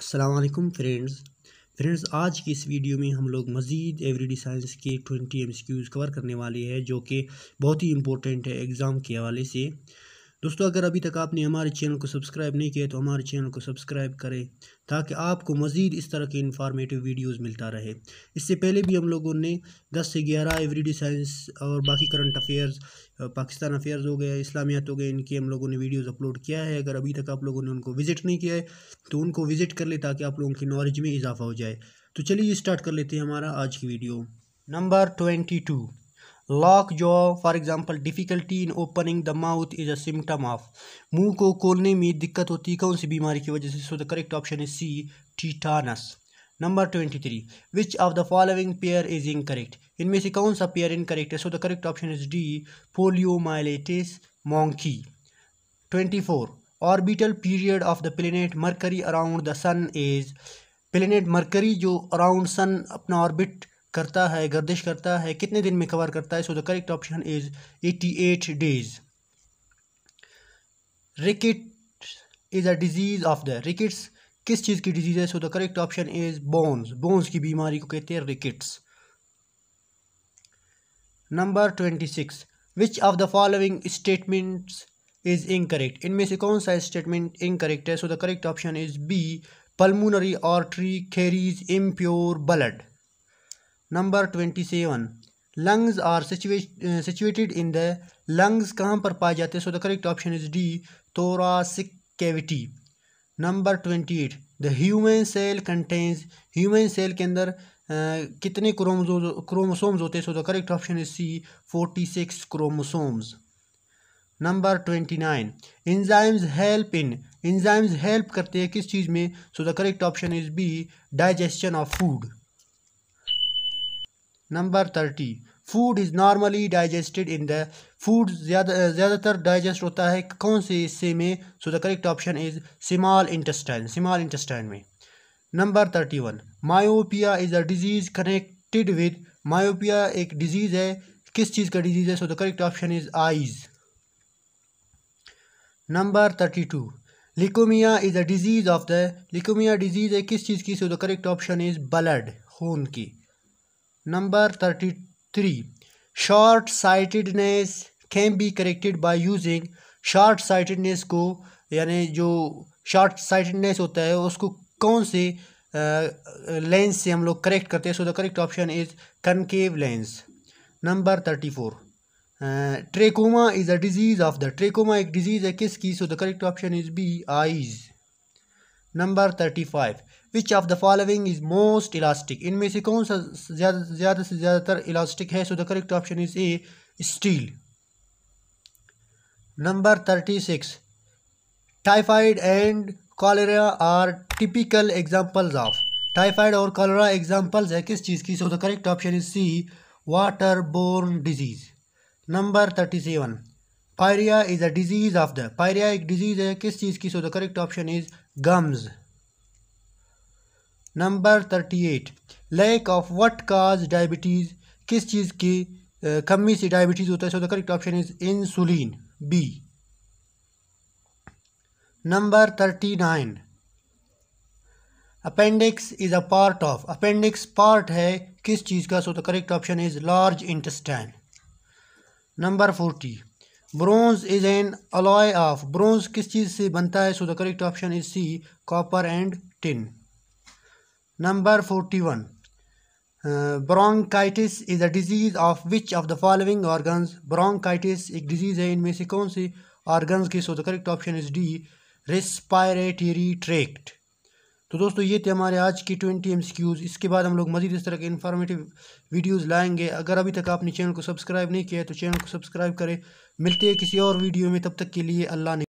Aslam friends friends आज की इस वीडियो में हम लोग मज़ीद एवरीडी साइंस के 20 एम कवर करने वाले हैं जो कि बहुत ही इम्पोर्टेंट है एग्ज़ाम के हवाले से दोस्तों अगर अभी तक आपने हमारे चैनल को सब्सक्राइब नहीं किया तो हमारे चैनल को सब्सक्राइब करें ताकि आपको मज़ीद इस तरह के इंफॉर्मेटिव वीडियोस मिलता रहे इससे पहले भी हम लोगों ने 10 से 11 एवरीडे साइंस और बाकी करंट अफेयर्स पाकिस्तान अफेयर्स हो गए इस्लामियात हो गए इनकी हम लोगों ने वीडियोज़ अपलोड किया है अगर अभी तक आप लोगों ने उनको विज़िट नहीं किया है तो उनको विज़िट कर ले ताकि आप लोगों की नॉलेज में इजाफा हो जाए तो चलिए स्टार्ट कर लेते हैं हमारा आज की video number twenty lock jaw for example difficulty in opening the mouth is a symptom of मुंह को खोलने में दिक्कत होती है कौन सी बीमारी की वजह से so the correct option is c tetanus number twenty three which of the following pair is incorrect इनमें से कौन सा पेयर इनकरेक्ट है so the correct option is d poliomyelitis monkey twenty four orbital period of the planet mercury around the sun is planet mercury जो around sun अपना orbit करता है गर्दिश करता है कितने दिन में कवर करता है so the correct option is eighty eight days ricket is a disease of the rickets किस चीज़ की डिजीज़ है so the correct option is bones bones की बीमारी को कहते हैं rickets number twenty six which of the following statements is incorrect इनमें से कौन सा स्टेटमेंट इनकरेक्ट है so the correct option is b pulmonary artery carries impure blood number twenty seven lungs are situated in the lungs कहाँ पर पाए जाते हैं so the correct option is d thoracic cavity number twenty eight the human cell contains human cell के अंदर uh, कितने chromosomes होते हैं so the correct option is c forty six chromosomes number twenty nine enzymes help in enzymes help करते हैं किस चीज़ में so the correct option is b digestion of food number thirty food is normally digested in the food ज़्यादा ज़्यादातर digest होता है कौन से हिस्से में so the correct option is small intestine small intestine में number thirty one myopia is a disease connected with myopia एक डिजीज़ है किस चीज़ का डिजीज़ है so the correct option is eyes number thirty two leukaemia is a disease of the leukaemia disease है किस चीज़ की so the correct option is blood खून की Number 33. Short sightedness can be corrected by using short sightedness को यानी जो short sightedness होता है उसको कौन से लेंस uh, से हम लोग करेक्ट करते हैं so the correct option is concave lens number thirty four trachoma is a disease of the trachoma एक डिजीज़ है किसकी so the correct option is B eyes number thirty five which of the following is most elastic इनमें से कौन सा ज़्यादा ज़्यादा से ज़्यादातर इलास्टिक है so the correct option is A steel number thirty six typhoid and cholera are typical examples of typhoid और कॉलेरा एग्जाम्पल्स है किस चीज़ की so the correct option is C water borne disease number thirty seven pyorrhea is a disease of the pyorrhea एक disease है किस चीज़ की so the correct option is gums number thirty eight lack of what cause diabetes किस चीज़ की कमी से डायबिटीज़ होता है so the correct option is insulin B number thirty nine appendix is a part of appendix part है किस चीज़ का so the correct option is large intestine number forty bronze is an alloy of bronze किस चीज़ से बनता है so the correct option is C copper and tin Number 41. Uh, bronchitis is a disease of which of the following organs? Bronchitis एक disease है इनमें से कौन से organs की so the correct option is D respiratory tract तो दोस्तों ये थे हमारे आज की ट्वेंटी एम इसके बाद हम लोग मज़ीद इस तरह के इन्फॉर्मेटिव वीडियोज़ लाएंगे अगर अभी तक आपने चैनल को सब्सक्राइब नहीं किया है तो चैनल को सब्सक्राइब करें मिलते हैं किसी और वीडियो में तब तक के लिए अल्लाह ने